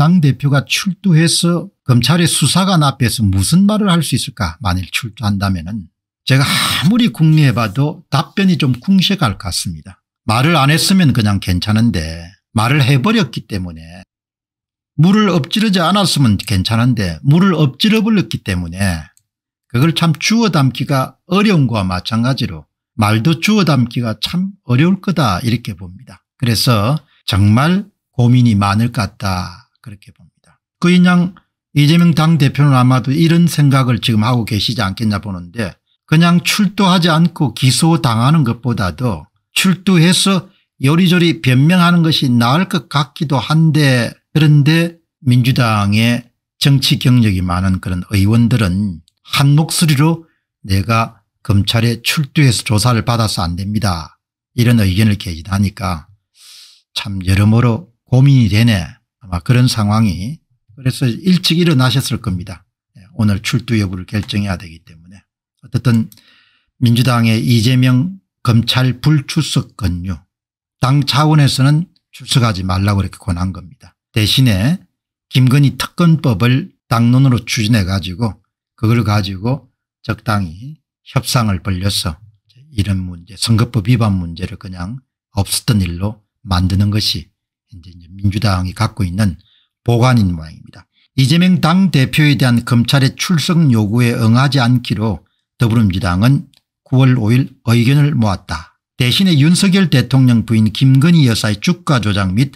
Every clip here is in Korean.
당대표가 출두해서 검찰의 수사관 앞에서 무슨 말을 할 수 있을까 만일 출두한다면 은 제가 아무리 궁리해봐도 답변이 좀 궁색할 것 같습니다. 말을 안 했으면 그냥 괜찮은데 말을 해버렸기 때문에 물을 엎지르지 않았으면 괜찮은데 물을 엎지러 버렸기 때문에 그걸 참 주워 담기가 어려운 것과 마찬가지로 말도 주워 담기가 참 어려울 거다 이렇게 봅니다. 그래서 정말 고민이 많을 것 같다 그렇게 봅니다. 그인양 이재명 당대표는 아마도 이런 생각을 지금 하고 계시지 않겠냐 보는데 그냥 출두하지 않고 기소당하는 것보다도 출두해서 요리조리 변명하는 것이 나을 것 같기도 한데 그런데 민주당의 정치 경력이 많은 그런 의원들은 한 목소리로 내가 검찰에 출두해서 조사를 받아서 안 됩니다. 이런 의견을 개진하니까 참 여러모로 고민이 되네 아마 그런 상황이 그래서 일찍 일어나셨을 겁니다. 예, 오늘 출두 여부를 결정해야 되기 때문에 어쨌든 민주당의 이재명 검찰 불출석 건유 당 차원에서는 출석하지 말라고 이렇게 권한 겁니다. 대신에 김건희 특검법을 당론으로 추진해 가지고 그걸 가지고 적당히 협상을 벌려서 이런 문제 선거법 위반 문제를 그냥 없었던 일로 만드는 것이 현재 민주당이 갖고 있는 보관인 모양입니다. 이재명 당대표에 대한 검찰의 출석 요구에 응하지 않기로 더불어민주당은 9월 5일 의견을 모았다. 대신에 윤석열 대통령 부인 김건희 여사의 주가 조작 및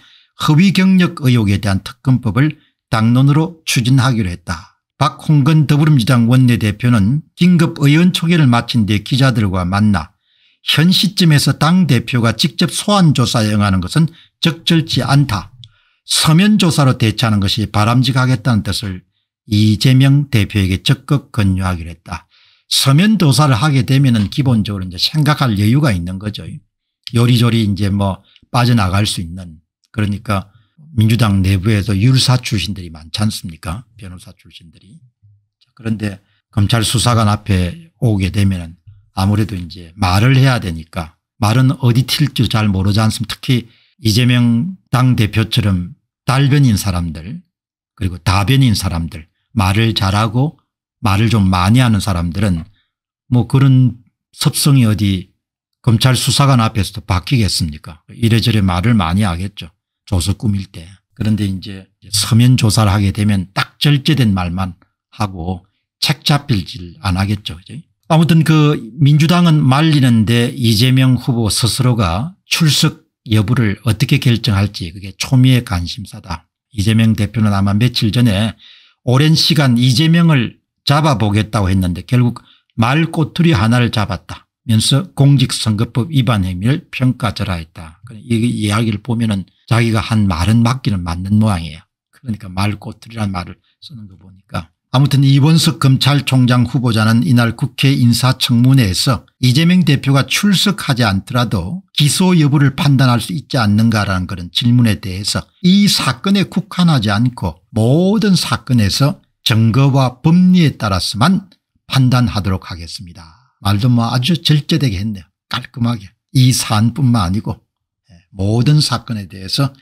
허위 경력 의혹에 대한 특검법을 당론으로 추진하기로 했다. 박홍근 더불어민주당 원내대표는 긴급 의원 초계를 마친 뒤 기자들과 만나 현 시점에서 당 대표가 직접 소환조사에 응하는 것은 적절치 않다. 서면조사로 대처하는 것이 바람직하겠다는 뜻을 이재명 대표에게 적극 권유하기로 했다. 서면조사를 하게 되면 기본적으로 이제 생각할 여유가 있는 거죠. 요리조리 이제 뭐 빠져나갈 수 있는 그러니까 민주당 내부에도 율사 출신들이 많지 않습니까 변호사 출신들이. 그런데 검찰 수사관 앞에 오게 되면 아무래도 이제 말을 해야 되니까 말은 어디 튈지 잘 모르지 않습니까 특히 이재명 당대표처럼 달변인 사람들 그리고 다변인 사람들 말을 잘하고 말을 좀 많이 하는 사람들은 뭐 그런 섭성이 어디 검찰 수사관 앞에서도 바뀌겠습니까 이래저래 말을 많이 하겠죠 조서 꾸밀 때 그런데 이제 서면 조사를 하게 되면 딱 절제된 말만 하고 책 잡힐 질안 하겠죠. 그죠? 아무튼 그 민주당은 말리는데 이재명 후보 스스로가 출석 여부를 어떻게 결정할지 그게 초미의 관심사다. 이재명 대표는 아마 며칠 전에 오랜 시간 이재명을 잡아보겠다고 했는데 결국 말꼬투리 하나를 잡았다면서 공직선거법 위반 행위를 평가절하했다. 그러니까 이 이야기를 보면 은 자기가 한 말은 맞기는 맞는 모양이에요. 그러니까 말꼬투리란 말을 쓰는 거 보니까 아무튼 이원석 검찰총장 후보자는 이날 국회 인사청문회에서 이재명 대표가 출석하지 않더라도 기소 여부를 판단할 수 있지 않는가라는 그런 질문에 대해서 이 사건에 국한하지 않고 모든 사건에서 증거와 법리에 따라서만 판단하도록 하겠습니다. 말도 뭐 아주 절제되게 했네요. 깔끔하게. 이 사안뿐만 아니고 예, 모든 사건에 대해서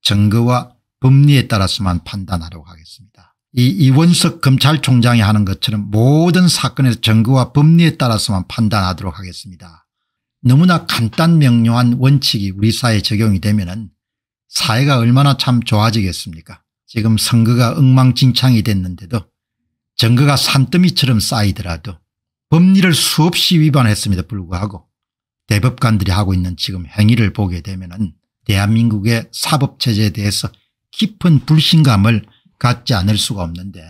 증거와 법리에 따라서만 판단하도록 하겠습니다. 이 이원석 검찰총장이 하는 것처럼 모든 사건에서 증거와 법리에 따라서만 판단하도록 하겠습니다. 너무나 간단 명료한 원칙이 우리 사회에 적용이 되면 사회가 얼마나 참 좋아지겠습니까 지금 선거가 엉망진창이 됐는데도 증거가 산더미처럼 쌓이더라도 법리를 수없이 위반했음에도 불구하고 대법관들이 하고 있는 지금 행위를 보게 되면 대한민국의 사법체제에 대해서 깊은 불신감을 갖지 않을 수가 없는데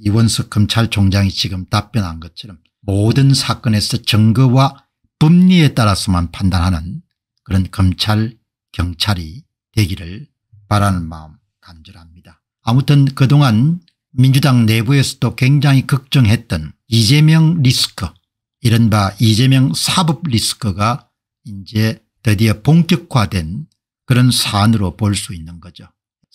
이원석 검찰총장이 지금 답변한 것처럼 모든 사건에서 증거와 법리에 따라서만 판단하는 그런 검찰 경찰이 되기를 바라는 마음 간절합니다. 아무튼 그동안 민주당 내부에서도 굉장히 걱정했던 이재명 리스크 이른바 이재명 사법 리스크가 이제 드디어 본격화된 그런 사안으로 볼 수 있는 거죠.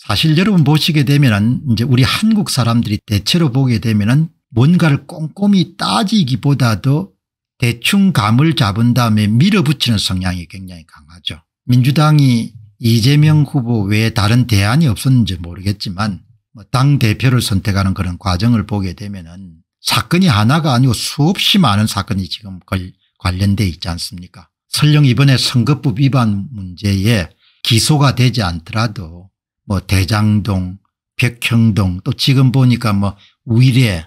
사실 여러분 보시게 되면은 이제 우리 한국 사람들이 대체로 보게 되면은 뭔가를 꼼꼼히 따지기보다도 대충 감을 잡은 다음에 밀어붙이는 성향이 굉장히 강하죠. 민주당이 이재명 후보 외에 다른 대안이 없었는지 모르겠지만 뭐 당 대표를 선택하는 그런 과정을 보게 되면은 사건이 하나가 아니고 수없이 많은 사건이 지금 관련돼 있지 않습니까? 설령 이번에 선거법 위반 문제에 기소가 되지 않더라도 뭐 대장동 백형동 또 지금 보니까 뭐우일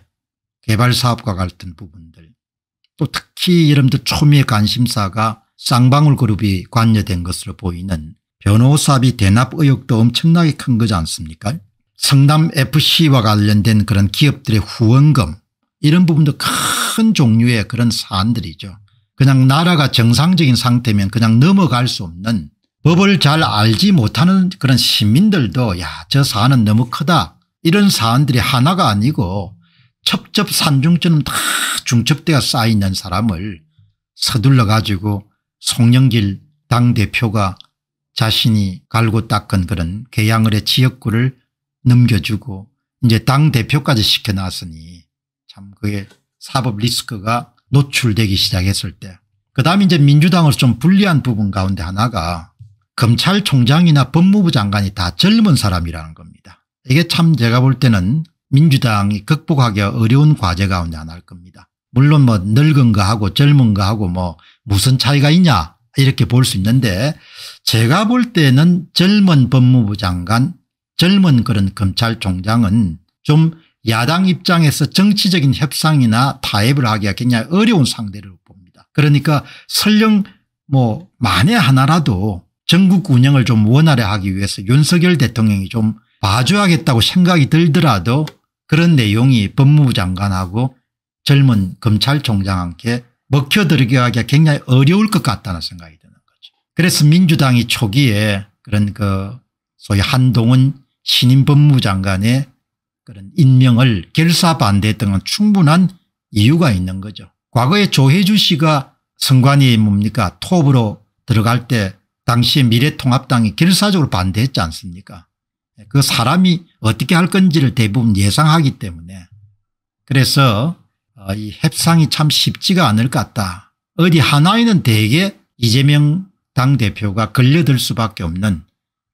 개발사업과 같은 부분들 또 특히 여러분들 초미의 관심사가 쌍방울 그룹이 관여된 것으로 보이는 변호사비 대납 의혹도 엄청나게 큰 거지 않습니까 성남 fc와 관련된 그런 기업들의 후원금 이런 부분도 큰 종류의 그런 사안들이죠 그냥 나라가 정상적인 상태면 그냥 넘어갈 수 없는 법을 잘 알지 못하는 그런 시민들도 야 저 사안은 너무 크다 이런 사안들이 하나가 아니고 첩첩산중처럼 다 중첩대가 쌓여는 사람을 서둘러 가지고 송영길 당대표가 자신이 갈고 닦은 그런 계양을의 지역구를 넘겨주고 이제 당대표까지 시켜놨으니 참 그게 사법 리스크가 노출되기 시작했을 때그 다음 이제 민주당으좀 불리한 부분 가운데 하나가 검찰총장이나 법무부 장관이 다 젊은 사람이라는 겁니다. 이게 참 제가 볼 때는 민주당이 극복하기 어려운 과제 가운데 하나일 겁니다. 물론 뭐 늙은 거하고 젊은 거하고 뭐 무슨 차이가 있냐 이렇게 볼 수 있는데 제가 볼 때는 젊은 법무부 장관 젊은 그런 검찰총장은 좀 야당 입장에서 정치적인 협상이나 타협을 하기가 굉장히 어려운 상대를 봅니다. 그러니까 설령 뭐 만에 하나라도 전국 운영을 좀 원활히 하기 위해서 윤석열 대통령이 좀 봐줘야겠다고 생각이 들더라도 그런 내용이 법무부 장관하고 젊은 검찰총장한테 먹혀들기가 굉장히 어려울 것 같다는 생각이 드는 거죠. 그래서 민주당이 초기에 그런 그 소위 한동훈 신임 법무부 장관의 그런 임명을 결사 반대했던 건 충분한 이유가 있는 거죠. 과거에 조혜주 씨가 선관위 뭡니까 톱으로 들어갈 때 당시 미래통합당이 결사적으로 반대했지 않습니까 그 사람이 어떻게 할 건지를 대부분 예상하기 때문에 그래서 어, 이 협상이 참 쉽지가 않을 것 같다. 어디 하나에는 대개 이재명 당대표가 걸려들 수밖에 없는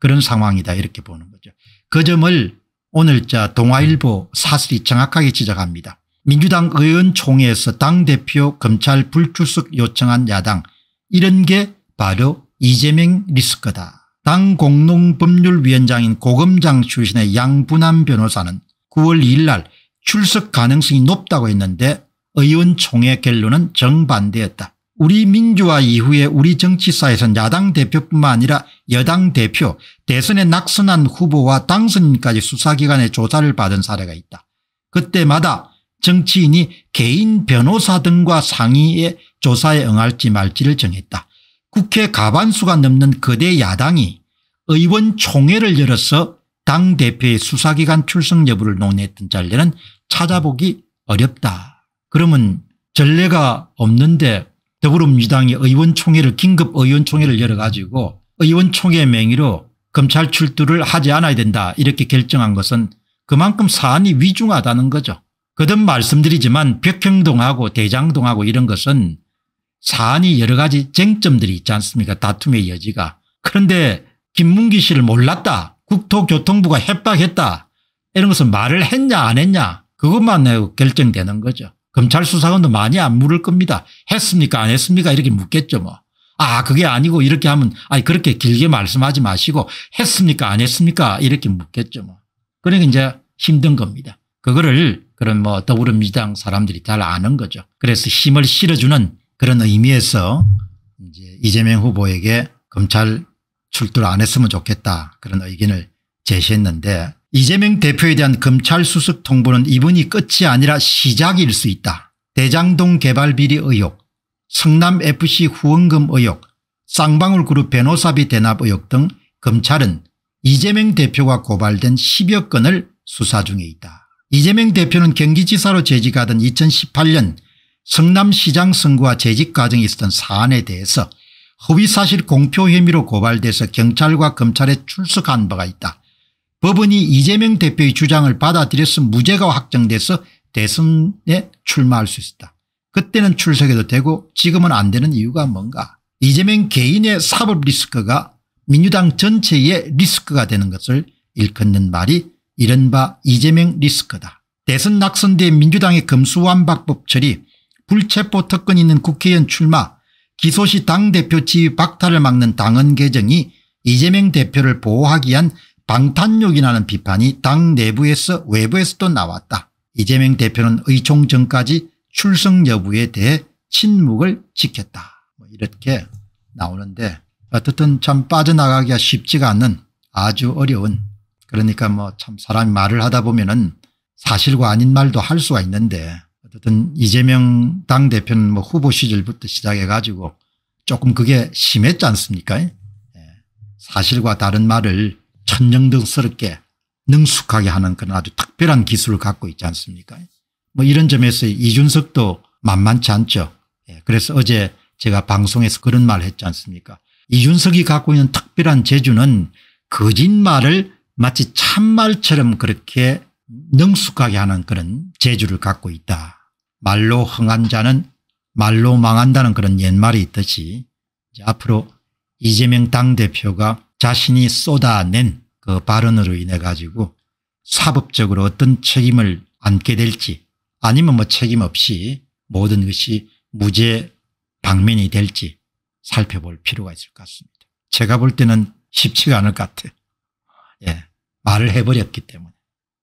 그런 상황이다 이렇게 보는 거죠. 그 점을 오늘 자 동아일보 사슬이 정확하게 지적합니다. 민주당 의원총회에서 당대표 검찰 불출석 요청한 야당 이런 게 바로 이재명 리스크다. 당 공동법률위원장인 고검장 출신의 양분한 변호사는 9월 2일 날 출석 가능성이 높다고 했는데 의원총회 결론은 정반대였다. 우리 민주화 이후에 우리 정치사에선 야당 대표뿐만 아니라 여당 대표 대선에 낙선한 후보와 당선인까지 수사기관의 조사를 받은 사례가 있다. 그때마다 정치인이 개인 변호사 등과 상의해 조사에 응할지 말지를 정했다. 국회 가반수가 넘는 거대 야당이 의원 총회를 열어서 당대표의 수사기관 출석 여부를 논의했던 전례는 찾아보기 어렵다. 그러면 전례가 없는데 더불어민주당이 의원총회를 긴급 의원총회를 열어가지고 의원총회 명의로 검찰 출두를 하지 않아야 된다 이렇게 결정한 것은 그만큼 사안이 위중하다는 거죠. 거듭 말씀드리지만 백형동하고 대장동하고 이런 것은 사안이 여러 가지 쟁점들이 있지 않습니까 다툼의 여지가. 그런데 김문기 씨를 몰랐다 국토교통부가 협박했다 이런 것은 말을 했냐 안 했냐 그것만 결정되는 거죠. 검찰 수사관도 많이 안 물을 겁니다. 했습니까 안 했습니까 이렇게 묻겠죠 뭐. 아 그게 아니고 이렇게 하면 아니 그렇게 길게 말씀하지 마시고 했습니까 안 했습니까 이렇게 묻겠죠 뭐. 그러니까 이제 힘든 겁니다. 그거를 그런 뭐 더불어민주당 사람들이 잘 아는 거죠. 그래서 힘을 실어주는 그런 의미에서 이제 이재명 후보에게 검찰 출두를 안 했으면 좋겠다 그런 의견을 제시했는데 이재명 대표에 대한 검찰 수석 통보는 이분이 끝이 아니라 시작일 수 있다. 대장동 개발 비리 의혹, 성남 FC 후원금 의혹, 쌍방울그룹 변호사비 대납 의혹 등 검찰은 이재명 대표가 고발된 10여 건을 수사 중에 있다. 이재명 대표는 경기지사로 재직하던 2018년 성남시장 선거와 재직 과정에 있었던 사안에 대해서 허위사실 공표 혐의로 고발돼서 경찰과 검찰에 출석한 바가 있다. 법원이 이재명 대표의 주장을 받아들여서 무죄가 확정돼서 대선에 출마할 수 있었다. 그때는 출석해도 되고 지금은 안 되는 이유가 뭔가 이재명 개인의 사법 리스크가 민주당 전체의 리스크가 되는 것을 일컫는 말이 이른바 이재명 리스크다. 대선 낙선 뒤에 민주당의 금수완박법 처리 불체포 특권 있는 국회의원 출마, 기소시 당대표 지위 박탈을 막는 당헌 개정이 이재명 대표를 보호하기 위한 방탄욕이라는 비판이 당 내부에서 외부에서도 나왔다. 이재명 대표는 의총 전까지 출석 여부에 대해 침묵을 지켰다. 뭐 이렇게 나오는데 어떻든 참 빠져나가기가 쉽지가 않은 아주 어려운 그러니까 뭐 참 사람이 말을 하다 보면은 사실과 아닌 말도 할 수가 있는데 어쨌든 이재명 당대표는 뭐 후보 시절부터 시작해 가지고 조금 그게 심했지 않습니까 예. 사실과 다른 말을 천정등스럽게 능숙하게 하는 그런 아주 특별한 기술을 갖고 있지 않습니까 뭐 이런 점에서 이준석도 만만치 않죠. 예. 그래서 어제 제가 방송에서 그런 말을 했지 않습니까 이준석이 갖고 있는 특별한 재주는 거짓말을 마치 참말처럼 그렇게 능숙하게 하는 그런 재주를 갖고 있다. 말로 흥한 자는 말로 망한다는 그런 옛말이 있듯이 앞으로 이재명 당대표가 자신이 쏟아낸 그 발언으로 인해 가지고 사법적으로 어떤 책임을 안게 될지 아니면 뭐 책임 없이 모든 것이 무죄 방면이 될지 살펴볼 필요가 있을 것 같습니다. 제가 볼 때는 쉽지가 않을 것 같아요. 예. 말을 해버렸기 때문에.